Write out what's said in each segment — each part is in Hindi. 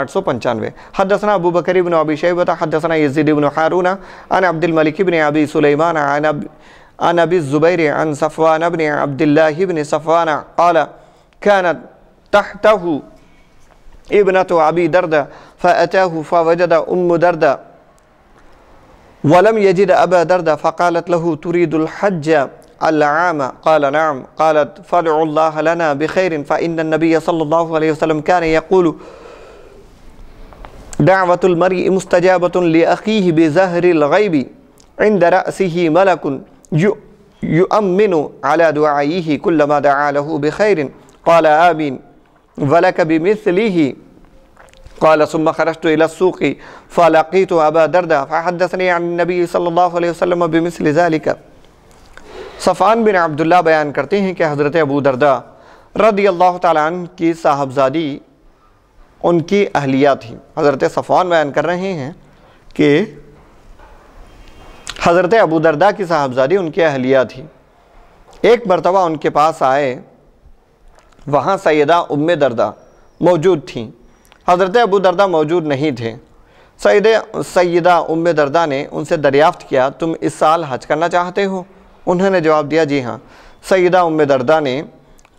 895 حدثنا أبو بكر بن أبي شيبة حدثنا يزيد بن هارون عن عبد الملك بن أبي سليمان عن عن أبي الزبير عن صفوان بن عبد الله بن صفوان قال كانت تحته ابنة أبي دردة فأتاه فوجد أم دردة ولم يجد أبا دردة فقالت له تريد الحج العام قال نعم قالت فادعوا الله لنا بخير فإن النبي صلى الله عليه وسلم كان يقول दावतुलमरी मुस्तजाबतुल्ल़ी बेज़हरलैबी इन दरासी मलकुन यु युअमिन अला दुआई कुल्लमा दलहु बखैरिन कौल आमीन वलक बिमिसली कौल सुम खरस्तूकी फ़लाक़ी तो अबा दरदा फ़ाहदसनबी सल्ला वसम बिमिसलिक सफ़ान बिन अब्दुल्ला बयान करते हैं कि हज़रत अबू दरदा रदी अल्लाह तन की साहबजादी उनकी अहलिया थी हज़रत सफ़ान बयान कर रहे हैं कि हज़रत अबू दरदा की साहबजादी उनकी अहलिया थी एक मरतबा उनके पास आए वहाँ सैदा उम दरदा मौजूद थी हज़रत अबू दरदा मौजूद नहीं थे सैद सैदा उम दरदा ने उनसे दरियाफ़्त किया तुम इस साल हज करना चाहते हो उन्होंने जवाब दिया जी हाँ सैदा उम दरदा ने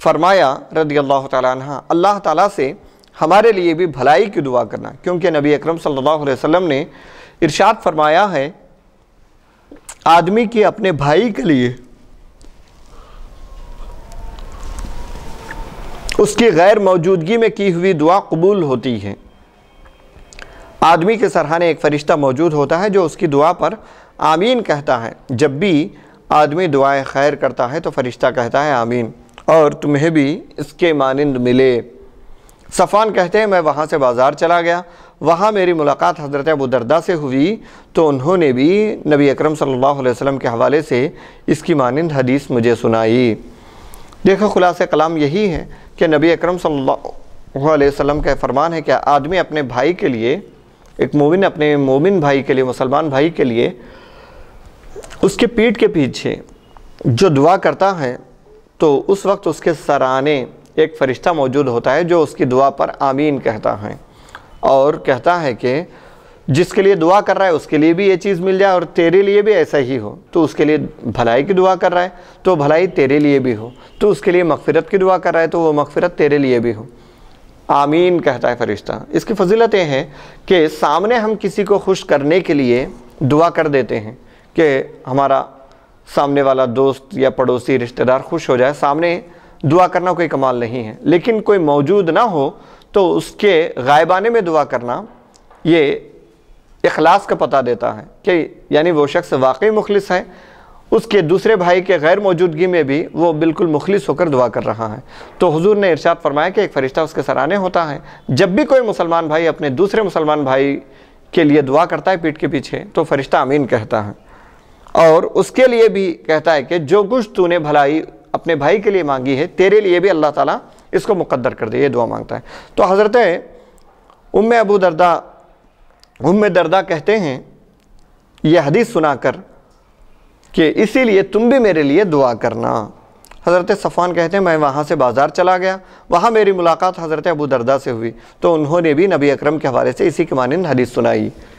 फरमाया रदी अल्लाह तह अल्लाह ताली से हमारे लिए भी भलाई की दुआ करना क्योंकि नबी अकरम सल्लल्लाहु अलैहि वसल्लम ने इरशाद फरमाया है आदमी के अपने भाई के लिए उसकी गैर मौजूदगी में की हुई दुआ कबूल होती है आदमी के सरहाने एक फ़रिश्ता मौजूद होता है जो उसकी दुआ पर आमीन कहता है जब भी आदमी दुआएं खैर करता है तो फ़रिश्ता कहता है आमीन और तुम्हें भी इसके मानंद मिले सफ़ान कहते हैं मैं वहाँ से बाज़ार चला गया वहाँ मेरी मुलाकात हज़रत अबूदरदा से हुई तो उन्होंने भी नबी अकरम सल्लल्लाहु अलैहि वसल्लम के हवाले से इसकी मानंद हदीस मुझे सुनाई देखो खुलासे कलाम यही है कि नबी अकरम सल्लल्लाहु अलैहि वसल्लम का फरमान है कि आदमी अपने भाई के लिए एक मोमिन अपने मोमिन भाई के लिए मुसलमान भाई के लिए उसके पीठ के पीछे जो दुआ करता है तो उस वक्त उसके सराने एक फ़रिश्ता मौजूद होता है जो उसकी दुआ पर आमीन कहता है और कहता है कि जिसके लिए दुआ कर रहा है उसके लिए भी ये चीज़ मिल जाए और तेरे लिए भी ऐसा ही हो तो उसके लिए भलाई की दुआ कर रहा है तो भलाई तेरे लिए भी हो तो उसके लिए मगफ़रत की दुआ कर रहा है तो वो मगफ़रत तेरे लिए भी हो आमीन कहता है फ़रिश्ता इसकी फजीलतें हैं कि सामने हम किसी को खुश करने के लिए दुआ कर देते हैं कि हमारा सामने वाला दोस्त या पड़ोसी रिश्तेदार खुश हो जाए सामने दुआ करना कोई कमाल नहीं है लेकिन कोई मौजूद ना हो तो उसके गायबाने में दुआ करना ये अखलास का पता देता है कि यानी वो शख्स वाकई मुखलिस है उसके दूसरे भाई के गैर मौजूदगी में भी वो बिल्कुल मुखलिस होकर दुआ कर रहा है तो हुजूर ने इरशाद फरमाया कि एक फ़रिश्ता उसके सराहने होता है जब भी कोई मुसलमान भाई अपने दूसरे मुसलमान भाई के लिए दुआ करता है पीठ के पीछे तो फ़रिश्ता अमीन कहता है और उसके लिए भी कहता है कि जो कुछ तूने भलाई अपने भाई के लिए मांगी है तेरे लिए भी अल्लाह ताला इसको मुकद्दर कर दे ये दुआ मांगता है तो हज़रत उम अबू दरदा उम दरदा कहते हैं यह हदीस सुना कर कि इसीलिए तुम भी मेरे लिए दुआ करना हज़रत सफ़ान कहते हैं मैं वहाँ से बाज़ार चला गया वहाँ मेरी मुलाकात हज़रत अबू दरदा से हुई तो उन्होंने भी नबी अक्रम के हवाले से इसी के मानंद हदीस सुनाई